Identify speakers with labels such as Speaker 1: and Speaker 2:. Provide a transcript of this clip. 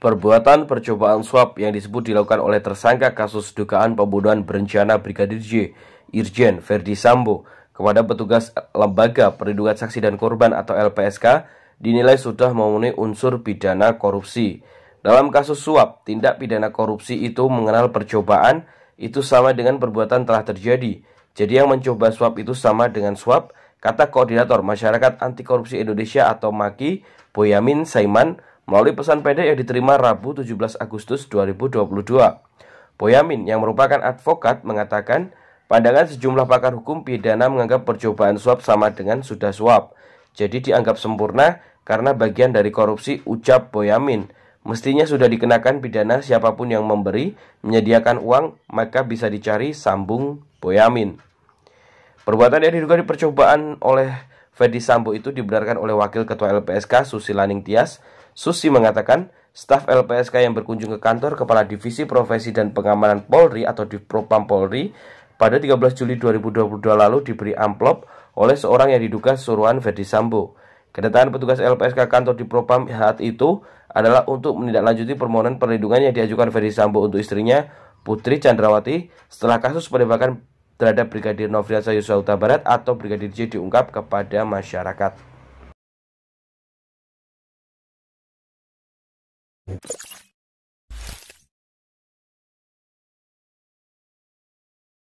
Speaker 1: Perbuatan percobaan suap yang disebut dilakukan oleh tersangka kasus dugaan pembunuhan berencana Brigadir J, Irjen Verdi Sambo, kepada petugas Lembaga Perlindungan Saksi dan Korban atau LPSK dinilai sudah memenuhi unsur pidana korupsi. Dalam kasus suap, tindak pidana korupsi itu mengenal percobaan itu sama dengan perbuatan telah terjadi. Jadi yang mencoba suap itu sama dengan suap, kata Koordinator Masyarakat Anti Korupsi Indonesia atau MAKI, Boyamin Saiman, melalui pesan pendek yang diterima Rabu 17 Agustus 2022. Boyamin yang merupakan advokat mengatakan pandangan sejumlah pakar hukum pidana menganggap percobaan suap sama dengan sudah suap. Jadi dianggap sempurna karena bagian dari korupsi ucap Boyamin. Mestinya sudah dikenakan pidana siapapun yang memberi, menyediakan uang, maka bisa dicari sambung Boyamin. Perbuatan yang diduga dipercobaan oleh Fedi Sambo itu dibenarkan oleh Wakil Ketua LPSK Susi Laning Tias Susi mengatakan, staf LPSK yang berkunjung ke kantor Kepala Divisi Profesi dan Pengamanan Polri atau Divpropam Polri pada 13 Juli 2022 lalu diberi amplop oleh seorang yang diduga suruhan Verdi Sambo. Kedatangan petugas LPSK kantor di Propam saat itu adalah untuk menindaklanjuti permohonan perlindungan yang diajukan Verdi Sambo untuk istrinya Putri Chandrawati setelah kasus penembakan terhadap Brigadir Nofriansyah Yusuf Utabarat atau Brigadir J diungkap kepada masyarakat. Thank you.